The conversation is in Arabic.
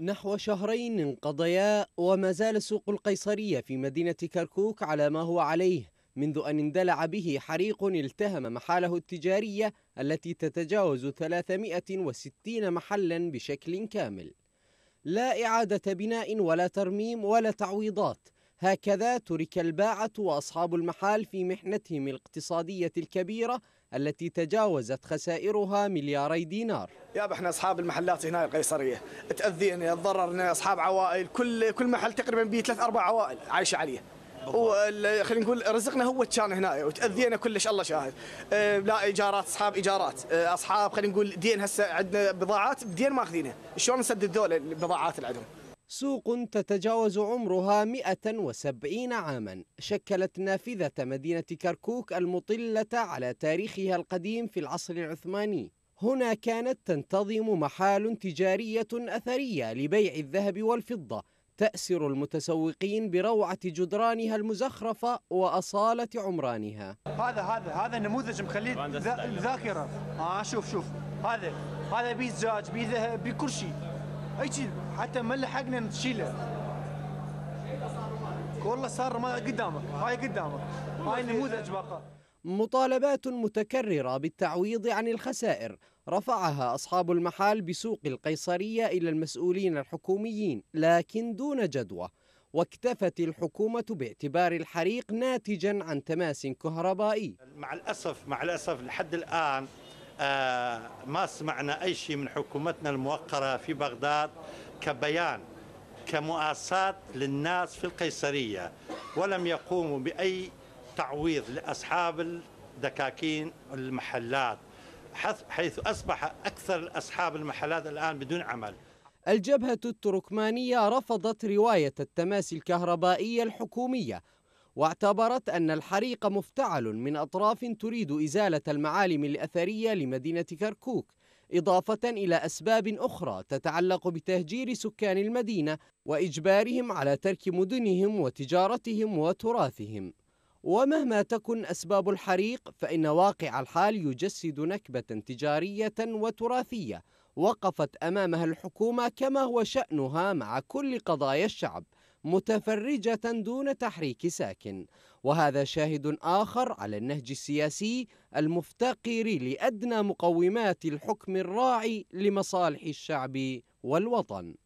نحو شهرين انقضيا وما زال سوق القيصرية في مدينة كركوك على ما هو عليه منذ أن اندلع به حريق التهم محاله التجارية التي تتجاوز 360 محلا بشكل كامل لا إعادة بناء ولا ترميم ولا تعويضات هكذا ترك الباعة وأصحاب المحال في محنتهم الاقتصادية الكبيرة التي تجاوزت خسائرها ملياري دينار يا احنا اصحاب المحلات هنا القيصريه تاذينا تضررنا اصحاب عوائل كل كل محل تقريبا بيه ثلاث اربع عوائل عايشه عليه خلينا نقول رزقنا هو كان هنا وتاذينا كلش الله شاهد آه، لا ايجارات اصحاب ايجارات آه، اصحاب خلينا نقول دين هسه عندنا بضاعات بدين ماخذينها شلون نسدد ذول البضاعات اللي عندهم سوق تتجاوز عمرها 170 عاما شكلت نافذة مدينة كركوك المطلة على تاريخها القديم في العصر العثماني هنا كانت تنتظم محال تجارية أثرية لبيع الذهب والفضة تأسر المتسوقين بروعة جدرانها المزخرفة وأصالة عمرانها هذا هذا هذا نموذج مخليه ذاكرة آه شوف شوف هذا هذا بيزاج زجاج بكل ذهب شيء هيجي حتى ما لحقنا نشيله والله صار ما قدامك هاي قدامك هاي نموذج بقى مطالبات متكررة بالتعويض عن الخسائر رفعها أصحاب المحال بسوق القيصرية إلى المسؤولين الحكوميين لكن دون جدوى واكتفت الحكومة باعتبار الحريق ناتجا عن تماس كهربائي مع الأسف مع الأسف لحد الآن آه، ما سمعنا أي شيء من حكومتنا الموقرة في بغداد كبيان كمؤاساة للناس في القيصرية ولم يقوموا بأي تعويض لأصحاب الدكاكين المحلات حيث أصبح أكثر أصحاب المحلات الآن بدون عمل الجبهة التركمانية رفضت رواية التماسي الكهربائية الحكومية واعتبرت أن الحريق مفتعل من أطراف تريد إزالة المعالم الأثرية لمدينة كركوك إضافة إلى أسباب أخرى تتعلق بتهجير سكان المدينة وإجبارهم على ترك مدنهم وتجارتهم وتراثهم ومهما تكن أسباب الحريق فإن واقع الحال يجسد نكبة تجارية وتراثية وقفت أمامها الحكومة كما هو شأنها مع كل قضايا الشعب متفرجة دون تحريك ساكن وهذا شاهد آخر على النهج السياسي المفتقر لأدنى مقومات الحكم الراعي لمصالح الشعب والوطن